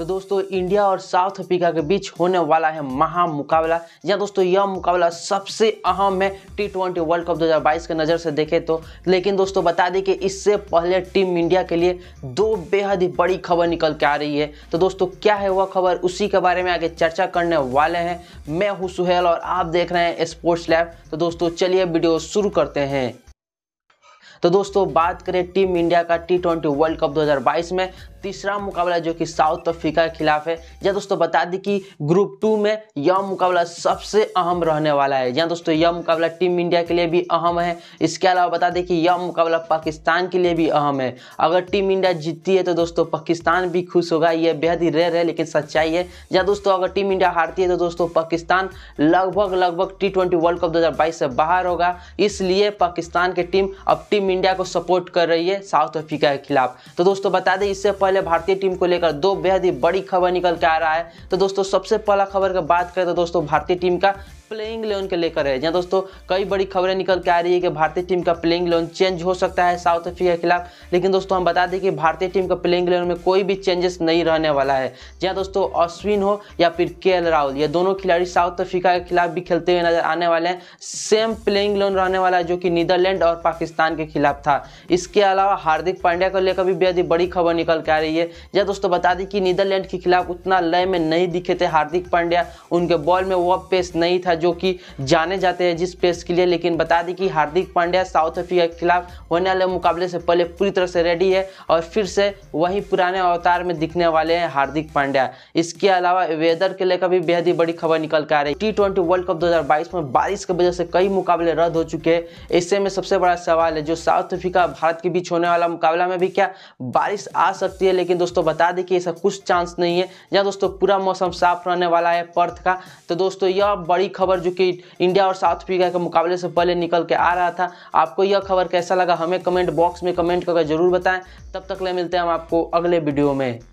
तो दोस्तों इंडिया और साउथ अफ्रीका के बीच होने वाला है महा मुकाबला या दोस्तों यह मुकाबला सबसे अहम है टी ट्वेंटी वर्ल्ड कप 2022 के नज़र से देखें तो लेकिन दोस्तों बता दें कि इससे पहले टीम इंडिया के लिए दो बेहद ही बड़ी खबर निकल के आ रही है तो दोस्तों क्या है वह खबर उसी के बारे में आगे चर्चा करने वाले हैं मैं हूँ सुहेल और आप देख रहे हैं स्पोर्ट्स लैब तो दोस्तों चलिए वीडियो शुरू करते हैं तो दोस्तों बात करें टीम इंडिया का टी ट्वेंटी वर्ल्ड कप 2022 में तीसरा मुकाबला जो कि साउथ अफ्रीका के खिलाफ है या दोस्तों बता दें कि ग्रुप टू में यह मुकाबला सबसे अहम रहने वाला है या दोस्तों यह मुकाबला टीम इंडिया के लिए भी अहम है इसके अलावा बता दें कि यह मुकाबला पाकिस्तान के लिए भी अहम है अगर टीम इंडिया जीतती है तो दोस्तों पाकिस्तान भी खुश होगा यह बेहद ही रेयर है लेकिन सच्चाई है या दोस्तों अगर टीम इंडिया हारती है तो दोस्तों पाकिस्तान लगभग लगभग टी ट्वेंटी वर्ल्ड कप दो से बाहर होगा इसलिए पाकिस्तान की टीम अब टीम इंडिया को सपोर्ट कर रही है साउथ अफ्रीका के खिलाफ तो दोस्तों बता दें इससे पहले पहले भारतीय टीम को लेकर दो बेहद ही बड़ी खबर निकल के आ रहा है तो दोस्तों सबसे पहला खबर का बात करें तो दोस्तों भारतीय टीम का प्लेइंग लेवन के लेकर है जहाँ दोस्तों कई बड़ी खबरें निकल के आ रही है कि भारतीय टीम का प्लेइंग लेवन चेंज हो सकता है साउथ अफ्रीका के खिलाफ लेकिन दोस्तों हम बता दें कि भारतीय टीम का प्लेइंग लेवन में कोई भी चेंजेस नहीं रहने वाला है जहाँ दोस्तों अश्विन हो या फिर के राहुल ये दोनों खिलाड़ी साउथ अफ्रीका के खिलाफ भी खेलते हुए नजर आने वाले हैं सेम प्लेइंग लेवन रहने वाला है जो कि नीदरलैंड और पाकिस्तान के खिलाफ था इसके अलावा हार्दिक पांड्या को लेकर भी बेहद ही बड़ी खबर निकल के आ रही है या दोस्तों बता दें कि नीदरलैंड के खिलाफ उतना लय में नहीं दिखे थे हार्दिक पांड्या उनके बॉल में वह पेस नहीं था जो कि जाने जाते हैं जिस पेस के लिए लेकिन बता दें कि हार्दिक पांड्या साउथ अफ्रीका के खिलाफ होने वाले मुकाबले से पहले पूरी तरह से रेडी है और फिर से वही पुराने अवतार में दिखने वाले हैं हार्दिक पांड्या इसके अलावा वेदर के लेकर भी बेहद ही बड़ी खबर निकल के आ रही है टी वर्ल्ड कप दो में बारिश की वजह से कई मुकाबले रद्द हो चुके हैं ऐसे में सबसे बड़ा सवाल है जो साउथ अफ्रीका भारत के बीच होने वाला मुकाबला में भी क्या बारिश आ सकती है है लेकिन दोस्तों बता दें कि ऐसा कुछ चांस नहीं है जहाँ दोस्तों पूरा मौसम साफ रहने वाला है पर्थ का तो दोस्तों यह बड़ी खबर जो कि इंडिया और साउथ अफ्रीका के मुकाबले से पहले निकल के आ रहा था आपको यह खबर कैसा लगा हमें कमेंट बॉक्स में कमेंट करके जरूर बताएं तब तक ले मिलते हैं हम आपको अगले वीडियो में